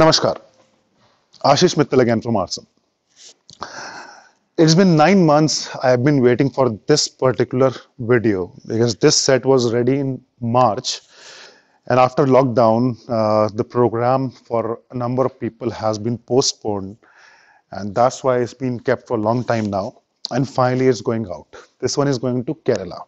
Namaskar. Ashish Mittal again from Arson. It's been nine months I have been waiting for this particular video because this set was ready in March and after lockdown uh, the program for a number of people has been postponed and that's why it's been kept for a long time now and finally it's going out. This one is going to Kerala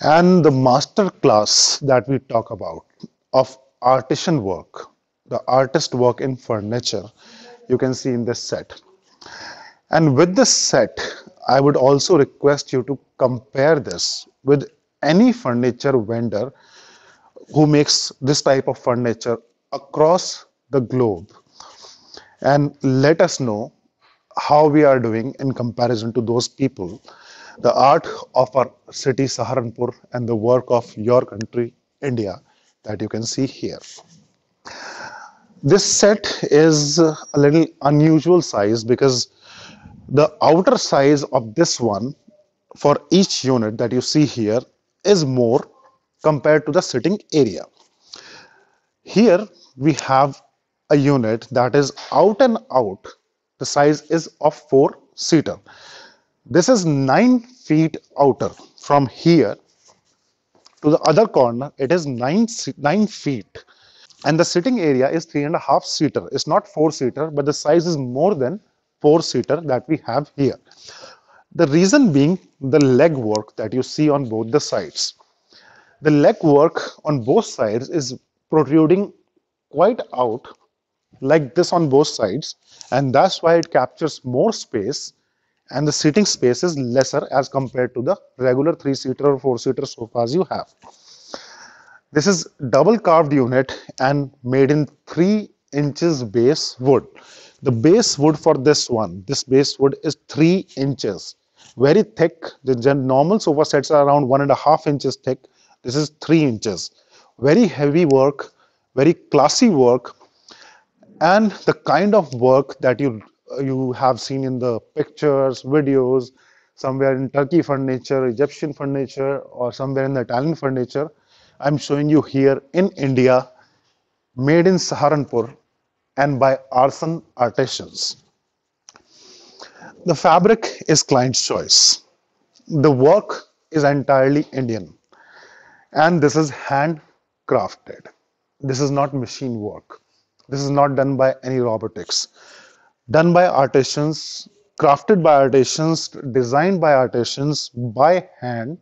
and the master class that we talk about of artisan work the artist work in furniture you can see in this set and with this set i would also request you to compare this with any furniture vendor who makes this type of furniture across the globe and let us know how we are doing in comparison to those people the art of our city Saharanpur and the work of your country India that you can see here this set is a little unusual size because the outer size of this one for each unit that you see here is more compared to the sitting area. Here we have a unit that is out and out. The size is of four seater. This is nine feet outer from here to the other corner. It is nine, nine feet and the sitting area is three and a half seater. It's not four seater, but the size is more than four seater that we have here. The reason being the leg work that you see on both the sides. The leg work on both sides is protruding quite out like this on both sides and that's why it captures more space and the seating space is lesser as compared to the regular three-seater or four-seater sofas you have. This is double carved unit and made in 3 inches base wood. The base wood for this one, this base wood is 3 inches. Very thick. The normal sofa sets are around 1.5 inches thick. This is 3 inches. Very heavy work, very classy work. And the kind of work that you you have seen in the pictures, videos, somewhere in Turkey furniture, Egyptian furniture, or somewhere in the Italian furniture, I'm showing you here in India, made in Saharanpur and by artisan artisans. The fabric is client's choice. The work is entirely Indian and this is handcrafted. This is not machine work. This is not done by any robotics. Done by artisans, crafted by artisans, designed by artisans by hand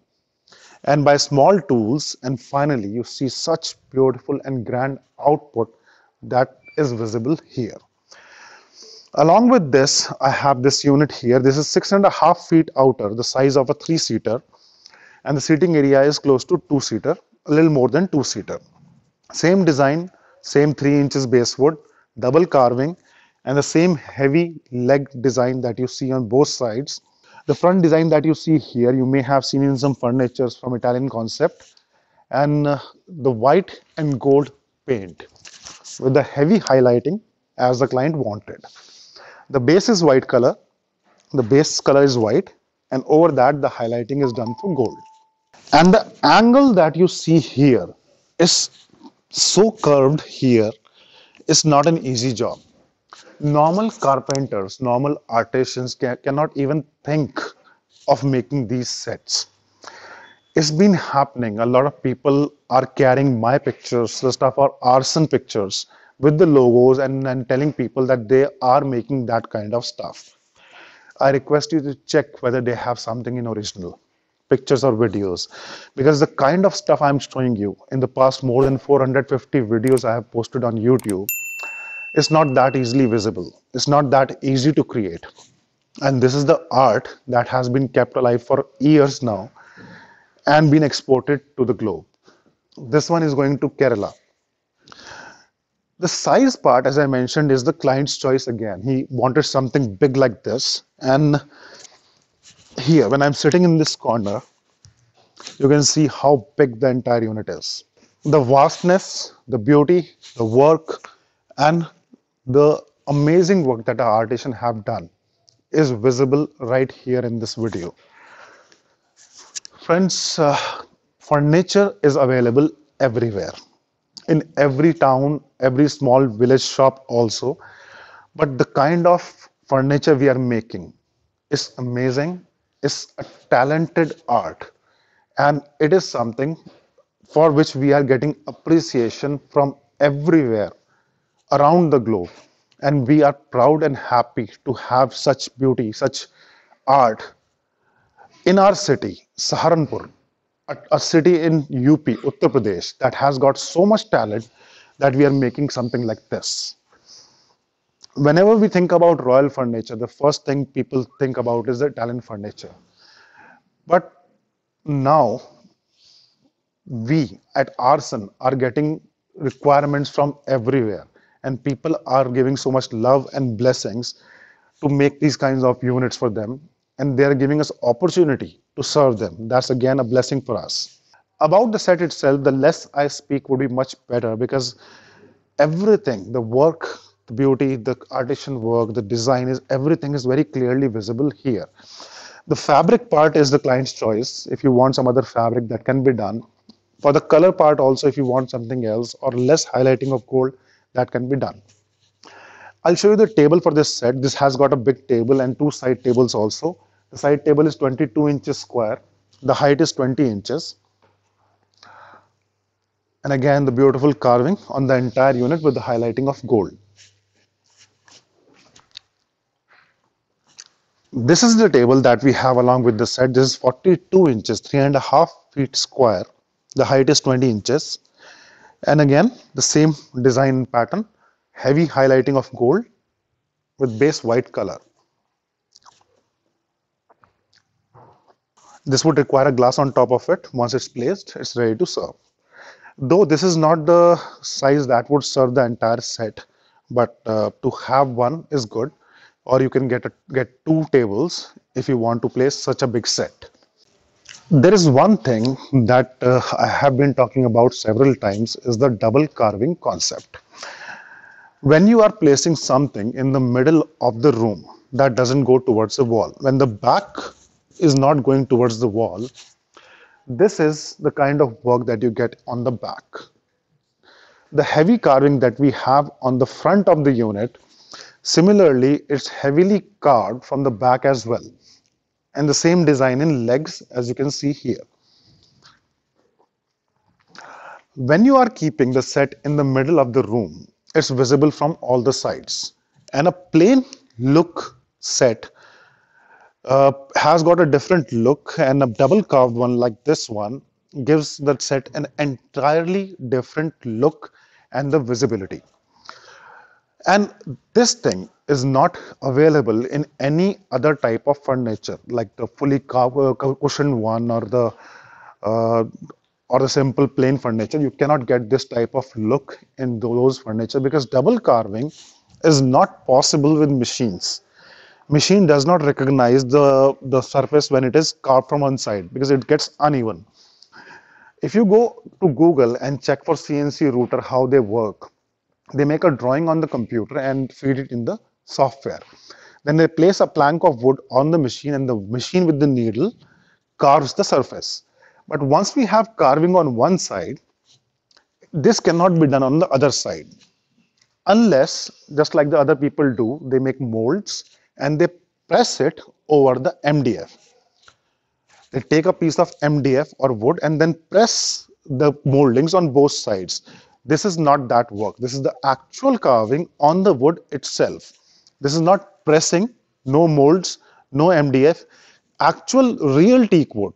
and by small tools and finally you see such beautiful and grand output that is visible here along with this i have this unit here this is six and a half feet outer the size of a three-seater and the seating area is close to two-seater a little more than two-seater same design same three inches base wood double carving and the same heavy leg design that you see on both sides the front design that you see here, you may have seen in some furnitures from Italian concept and uh, the white and gold paint with the heavy highlighting as the client wanted. The base is white color, the base color is white and over that the highlighting is done through gold. And the angle that you see here is so curved here is not an easy job normal carpenters, normal artisans ca cannot even think of making these sets. It's been happening. A lot of people are carrying my pictures, the stuff or arson pictures with the logos and, and telling people that they are making that kind of stuff. I request you to check whether they have something in original pictures or videos because the kind of stuff I'm showing you in the past more than 450 videos I have posted on YouTube is not that easily visible. It's not that easy to create. And this is the art that has been kept alive for years now and been exported to the globe. This one is going to Kerala. The size part, as I mentioned, is the client's choice again. He wanted something big like this. And here, when I'm sitting in this corner, you can see how big the entire unit is. The vastness, the beauty, the work, and the amazing work that our artisans have done is visible right here in this video. Friends, uh, furniture is available everywhere in every town, every small village shop also. But the kind of furniture we are making is amazing. It's a talented art. And it is something for which we are getting appreciation from everywhere around the globe. And we are proud and happy to have such beauty, such art in our city, Saharanpur, a, a city in UP, Uttar Pradesh, that has got so much talent that we are making something like this. Whenever we think about royal furniture, the first thing people think about is the talent furniture. But now, we at Arson are getting requirements from everywhere and people are giving so much love and blessings to make these kinds of units for them and they are giving us opportunity to serve them that's again a blessing for us about the set itself the less i speak would be much better because everything the work the beauty the artisan work the design is everything is very clearly visible here the fabric part is the client's choice if you want some other fabric that can be done for the color part also if you want something else or less highlighting of gold that can be done. I'll show you the table for this set. This has got a big table and two side tables also. The side table is 22 inches square. The height is 20 inches. And again, the beautiful carving on the entire unit with the highlighting of gold. This is the table that we have along with the set. This is 42 inches, three and a half feet square. The height is 20 inches and again the same design pattern heavy highlighting of gold with base white color this would require a glass on top of it once it's placed it's ready to serve though this is not the size that would serve the entire set but uh, to have one is good or you can get a, get two tables if you want to place such a big set there is one thing that uh, I have been talking about several times is the double carving concept. When you are placing something in the middle of the room that doesn't go towards the wall, when the back is not going towards the wall, this is the kind of work that you get on the back. The heavy carving that we have on the front of the unit, similarly, it's heavily carved from the back as well and the same design in legs as you can see here. When you are keeping the set in the middle of the room, it's visible from all the sides and a plain look set uh, has got a different look and a double curved one like this one gives that set an entirely different look and the visibility. And this thing is not available in any other type of furniture like the fully uh, cushioned one or the uh, or the simple plain furniture you cannot get this type of look in those furniture because double carving is not possible with machines machine does not recognize the the surface when it is carved from one side because it gets uneven if you go to google and check for cnc router how they work they make a drawing on the computer and feed it in the software. Then they place a plank of wood on the machine and the machine with the needle carves the surface. But once we have carving on one side, this cannot be done on the other side. Unless, just like the other people do, they make molds and they press it over the MDF. They take a piece of MDF or wood and then press the moldings on both sides. This is not that work. This is the actual carving on the wood itself. This is not pressing, no molds, no MDF, actual real teak wood.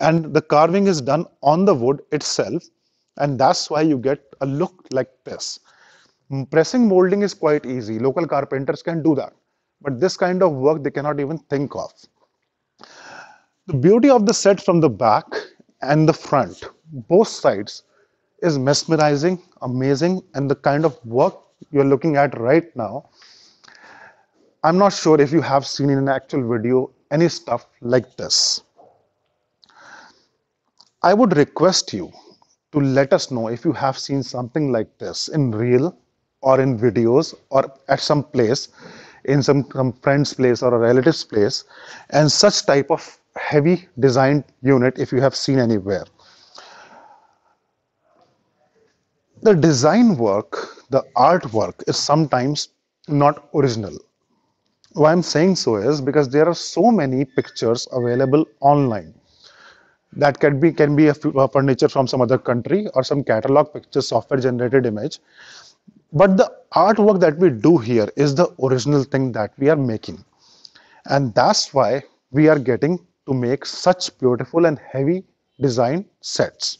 And the carving is done on the wood itself. And that's why you get a look like this. Mm, pressing molding is quite easy. Local carpenters can do that. But this kind of work they cannot even think of. The beauty of the set from the back and the front, both sides is mesmerizing, amazing, and the kind of work you're looking at right now. I'm not sure if you have seen in an actual video any stuff like this. I would request you to let us know if you have seen something like this in real or in videos or at some place in some, some friend's place or a relative's place and such type of heavy designed unit if you have seen anywhere the design work, the artwork is sometimes not original. Why I'm saying so is because there are so many pictures available online that can be can be a furniture from some other country or some catalog picture software generated image but the artwork that we do here is the original thing that we are making and that's why we are getting to make such beautiful and heavy design sets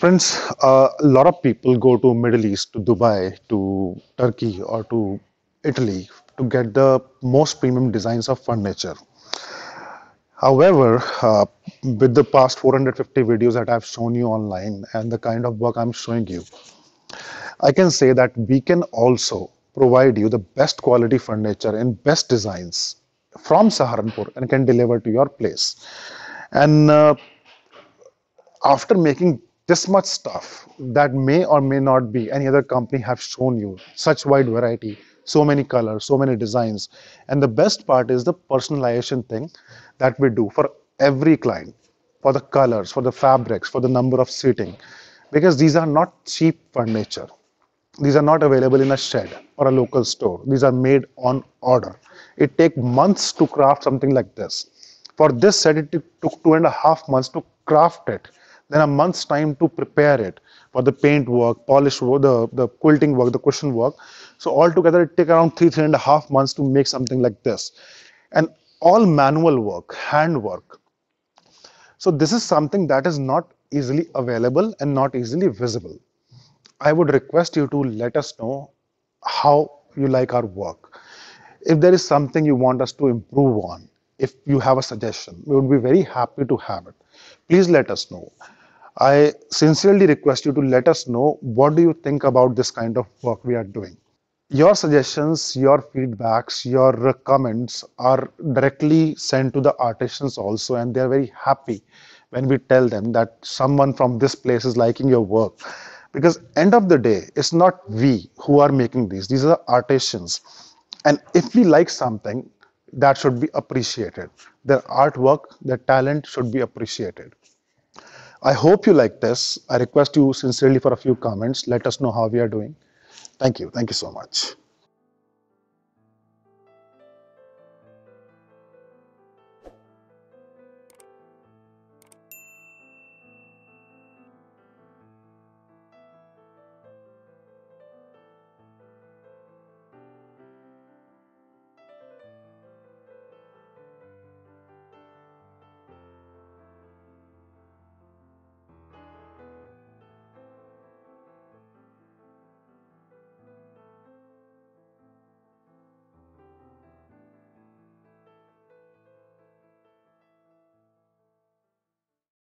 friends, uh, a lot of people go to Middle East, to Dubai, to Turkey or to Italy to get the most premium designs of furniture. However, uh, with the past 450 videos that I've shown you online and the kind of work I'm showing you, I can say that we can also provide you the best quality furniture and best designs from Saharanpur and can deliver to your place. And uh, after making this much stuff that may or may not be any other company have shown you such wide variety so many colors so many designs and the best part is the personalization thing that we do for every client for the colors for the fabrics for the number of seating because these are not cheap furniture these are not available in a shed or a local store these are made on order it takes months to craft something like this for this set it took two and a half months to craft it then a month's time to prepare it for the paint work, polish work, the, the quilting work, the cushion work. So altogether it take around three, three and a half months to make something like this. And all manual work, hand work. So this is something that is not easily available and not easily visible. I would request you to let us know how you like our work. If there is something you want us to improve on, if you have a suggestion, we would be very happy to have it. Please let us know. I sincerely request you to let us know what do you think about this kind of work we are doing. Your suggestions, your feedbacks, your comments are directly sent to the artisans also and they are very happy when we tell them that someone from this place is liking your work because end of the day it's not we who are making these these are artisans and if we like something that should be appreciated their artwork their talent should be appreciated I hope you like this. I request you sincerely for a few comments. Let us know how we are doing. Thank you. Thank you so much.